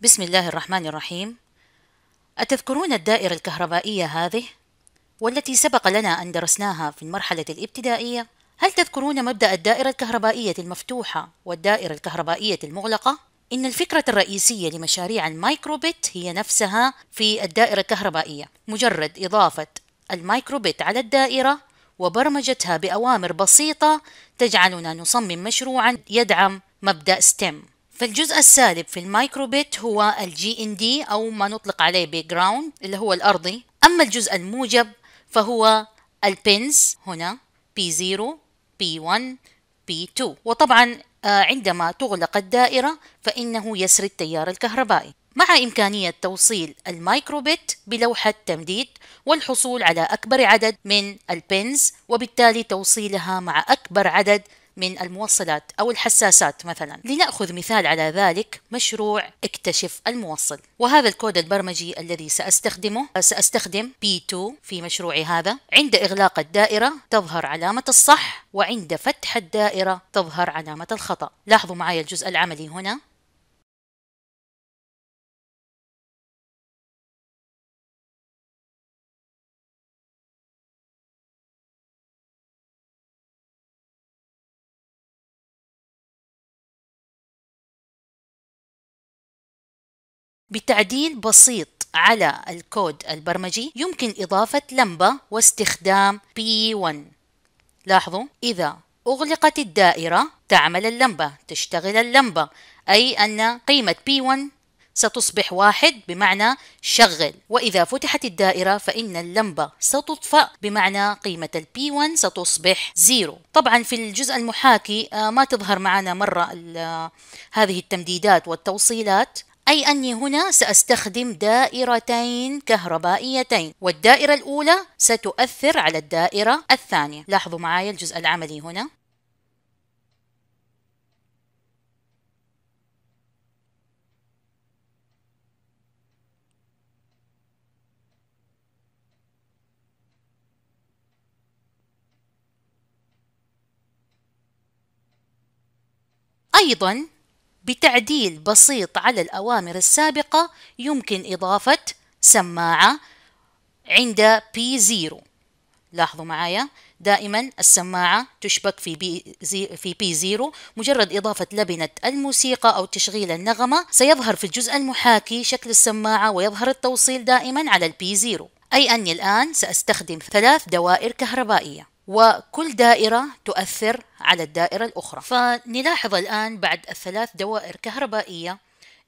بسم الله الرحمن الرحيم أتذكرون الدائرة الكهربائية هذه؟ والتي سبق لنا أن درسناها في المرحلة الابتدائية هل تذكرون مبدأ الدائرة الكهربائية المفتوحة والدائرة الكهربائية المغلقة؟ إن الفكرة الرئيسية لمشاريع المايكروبيت هي نفسها في الدائرة الكهربائية مجرد إضافة المايكروبيت على الدائرة وبرمجتها بأوامر بسيطة تجعلنا نصمم مشروعا يدعم مبدأ STEM فالجزء السالب في المايكروبيت هو الجي ان دي او ما نطلق عليه بيك جراوند اللي هو الارضي اما الجزء الموجب فهو البنز هنا بي 0 بي 1 بي 2 وطبعا آه، عندما تغلق الدائرة فإنه يسري التيار الكهربائي مع إمكانية توصيل المايكروبيت بلوحة تمديد والحصول على أكبر عدد من البنز وبالتالي توصيلها مع أكبر عدد من الموصلات أو الحساسات مثلا لنأخذ مثال على ذلك مشروع اكتشف الموصل وهذا الكود البرمجي الذي سأستخدمه سأستخدم B2 في مشروعي هذا عند إغلاق الدائرة تظهر علامة الصح وعند فتح الدائرة تظهر علامة الخطأ لاحظوا معي الجزء العملي هنا بتعديل بسيط على الكود البرمجي يمكن إضافة لمبة واستخدام P1 لاحظوا إذا أغلقت الدائرة تعمل اللمبة تشتغل اللمبة أي أن قيمة P1 ستصبح واحد بمعنى شغل وإذا فتحت الدائرة فإن اللمبة ستطفأ بمعنى قيمة ال P1 ستصبح زيرو طبعا في الجزء المحاكي آه، ما تظهر معنا مرة آه، هذه التمديدات والتوصيلات أي أني هنا سأستخدم دائرتين كهربائيتين والدائرة الأولى ستؤثر على الدائرة الثانية لاحظوا معايا الجزء العملي هنا أيضا بتعديل بسيط على الأوامر السابقة يمكن إضافة سماعة عند P0 لاحظوا معايا دائما السماعة تشبك في في P0 مجرد إضافة لبنة الموسيقى أو تشغيل النغمة سيظهر في الجزء المحاكي شكل السماعة ويظهر التوصيل دائما على على P0 أي أني الآن سأستخدم ثلاث دوائر كهربائية وكل دائرة تؤثر على الدائرة الأخرى فنلاحظ الآن بعد الثلاث دوائر كهربائية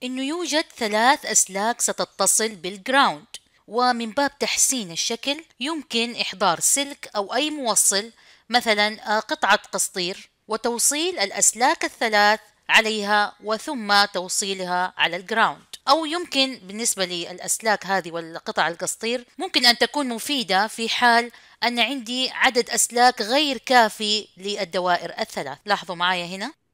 أنه يوجد ثلاث أسلاك ستتصل بالجراوند ومن باب تحسين الشكل يمكن إحضار سلك أو أي موصل مثلا آه، قطعة قسطير وتوصيل الأسلاك الثلاث عليها وثم توصيلها على الجراوند أو يمكن بالنسبة للأسلاك هذه والقطع القصطير ممكن أن تكون مفيدة في حال أن عندي عدد أسلاك غير كافي للدوائر الثلاث لاحظوا معايا هنا